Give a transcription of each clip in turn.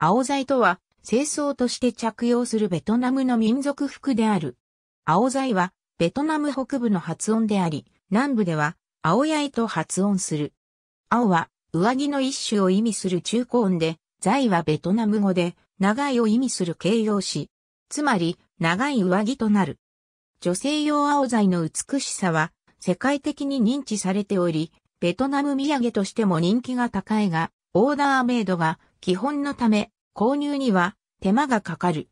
青剤とは、清掃として着用するベトナムの民族服である。青剤は、ベトナム北部の発音であり、南部では、青やいと発音する。青は、上着の一種を意味する中高音で、材はベトナム語で、長いを意味する形容詞。つまり、長い上着となる。女性用青剤の美しさは、世界的に認知されており、ベトナム土産としても人気が高いが、オーダーメイドが基本のため、購入には手間がかかる。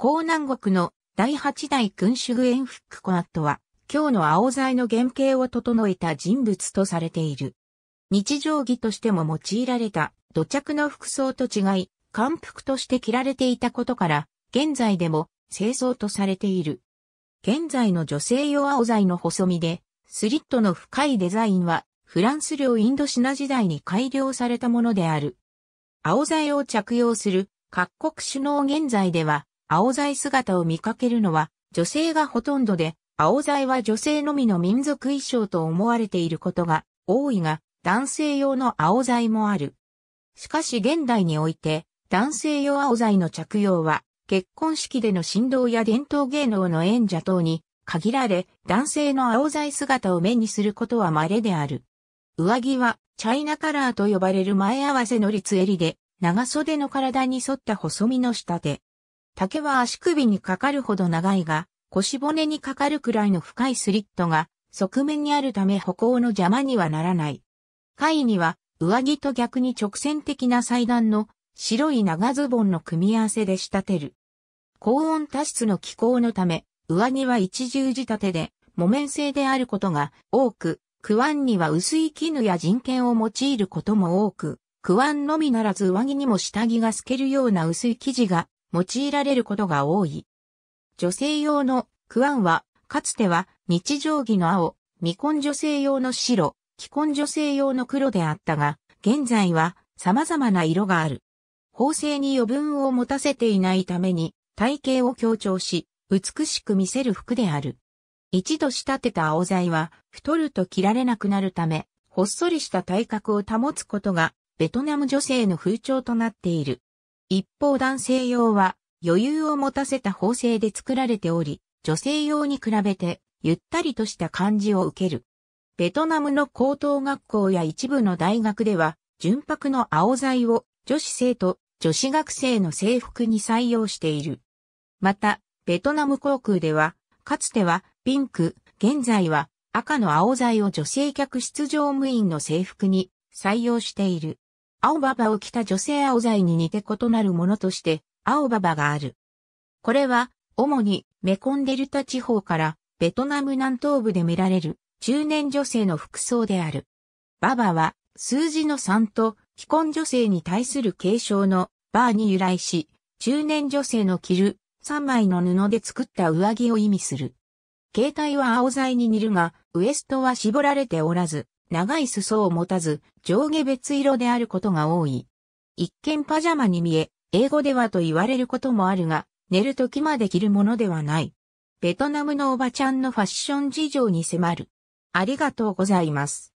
江南国の第8代君主グエンフックコアットは、今日の青材の原型を整えた人物とされている。日常着としても用いられた土着の服装と違い、寒服として着られていたことから、現在でも清掃とされている。現在の女性用青材の細身で、スリットの深いデザインは、フランス領インドシナ時代に改良されたものである。青材を着用する各国首脳現在では、青材姿を見かけるのは女性がほとんどで、青材は女性のみの民族衣装と思われていることが多いが、男性用の青材もある。しかし現代において、男性用青材の着用は、結婚式での振動や伝統芸能の演者等に限られ、男性の青材姿を目にすることは稀である。上着は、チャイナカラーと呼ばれる前合わせの立襟で、長袖の体に沿った細身の下で、竹は足首にかかるほど長いが、腰骨にかかるくらいの深いスリットが側面にあるため歩行の邪魔にはならない。貝には上着と逆に直線的な祭壇の白い長ズボンの組み合わせで仕立てる。高温多湿の気候のため、上着は一重仕立てで、木綿製であることが多く、クワンには薄い絹や人権を用いることも多く、クワンのみならず上着にも下着が透けるような薄い生地が用いられることが多い。女性用のクワンは、かつては日常着の青、未婚女性用の白、既婚女性用の黒であったが、現在は様々な色がある。縫製に余分を持たせていないために体型を強調し、美しく見せる服である。一度仕立てた青材は太ると着られなくなるため、ほっそりした体格を保つことがベトナム女性の風潮となっている。一方男性用は余裕を持たせた縫製で作られており、女性用に比べてゆったりとした感じを受ける。ベトナムの高等学校や一部の大学では、純白の青材を女子生徒、女子学生の制服に採用している。また、ベトナム航空では、かつてはピンク、現在は赤の青材を女性客室乗務員の制服に採用している。青ババを着た女性青材に似て異なるものとして、青ババがある。これは、主にメコンデルタ地方からベトナム南東部で見られる中年女性の服装である。ババは数字の3と既婚女性に対する継承のバーに由来し、中年女性の着る3枚の布で作った上着を意味する。携帯は青材に似るが、ウエストは絞られておらず、長い裾を持たず、上下別色であることが多い。一見パジャマに見え、英語ではと言われることもあるが、寝る時まで着るものではない。ベトナムのおばちゃんのファッション事情に迫る。ありがとうございます。